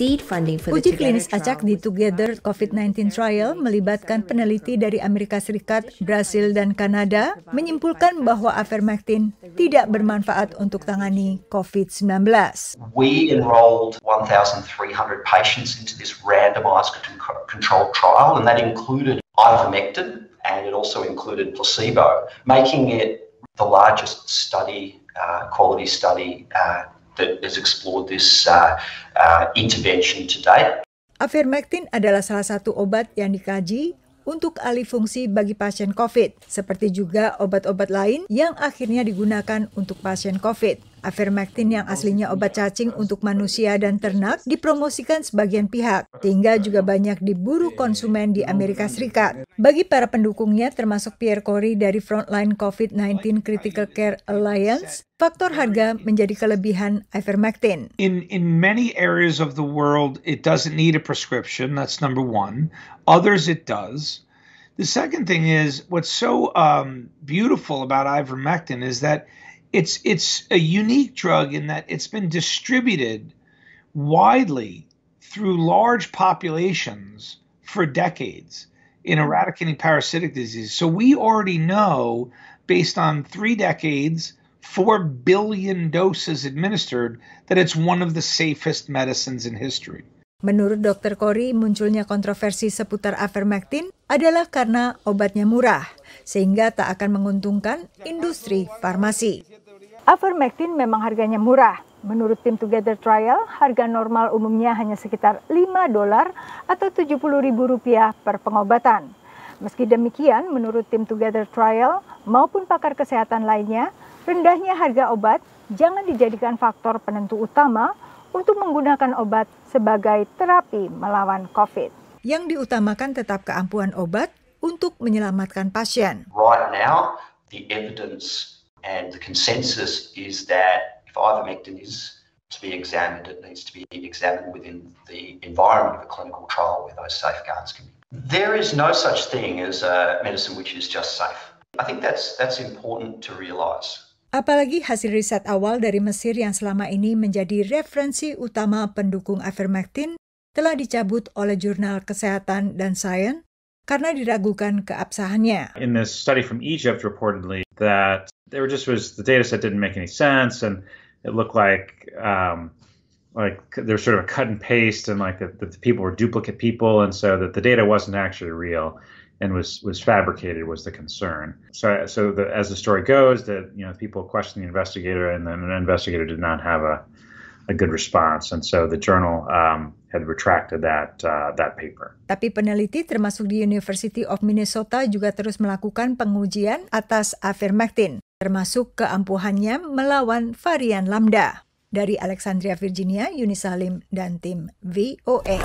seed funding for the Uji klinis acak di Together COVID-19 Trial melibatkan peneliti dari Amerika Serikat, Brasil, dan Kanada menyimpulkan bahwa avermectin tidak bermanfaat untuk tangani COVID-19. We enrolled 1,300 patients into this randomized controlled trial and that included ivermectin and it also included placebo, making it the largest study, uh, quality study uh, that has explored this uh, uh, intervention date. Avermectin adalah salah satu obat yang dikaji untuk alih fungsi bagi pasien COVID, seperti juga obat-obat lain yang akhirnya digunakan untuk pasien COVID. Avermectin yang aslinya obat cacing untuk manusia dan ternak dipromosikan sebagian pihak, sehingga juga banyak diburu konsumen di Amerika Serikat. Bagi para pendukungnya, termasuk Pierre Corey dari Frontline COVID-19 Critical Care Alliance, faktor harga menjadi kelebihan ivermectin. In in many areas of the world it doesn't need a prescription, that's number one. Others it does. The second thing is what's so um, beautiful about ivermectin is that it's it's a unique drug in that it's been distributed widely through large populations for decades in eradicating parasitic disease. So we already know based on 3 decades 4 billion doses administered that it's one of the safest medicines in history. Menurut Dr. Kori, munculnya kontroversi seputar avermectin adalah karena obatnya murah, sehingga tak akan menguntungkan industri farmasi. Avermectin memang harganya murah. Menurut tim Together Trial, harga normal umumnya hanya sekitar 5 dolar atau 70 ribu rupiah per pengobatan. Meski demikian, menurut tim Together Trial maupun pakar kesehatan lainnya, rendahnya harga obat jangan dijadikan faktor penentu utama untuk menggunakan obat sebagai terapi melawan COVID. Yang diutamakan tetap keampuhan obat untuk menyelamatkan pasien. Right now, the evidence And the consensus is that if ivermectin is to be examined, it needs to be examined within the environment of a clinical trial where those safeguards can be. There is no such thing as a medicine which is just safe. I think that's that's important to realize. Apalagi hasil riset awal dari Mesir yang selama ini menjadi referensi utama pendukung ivermectin telah dicabut oleh jurnal Kesehatan dan Sains karena diragukan keabsahannya. In this study from Egypt reportedly that there just was the data set didn't make any sense and it looked like um, like there's sort of a cut and paste and like that the, the, people were duplicate people and so that the data wasn't actually real and was was fabricated was the concern so so the, as the story goes that you know people questioned the investigator and then the investigator did not have a Tapi peneliti termasuk di University of Minnesota juga terus melakukan pengujian atas avermectin, termasuk keampuhannya melawan varian lambda. Dari Alexandria, Virginia, Yuni Salim dan tim VOA.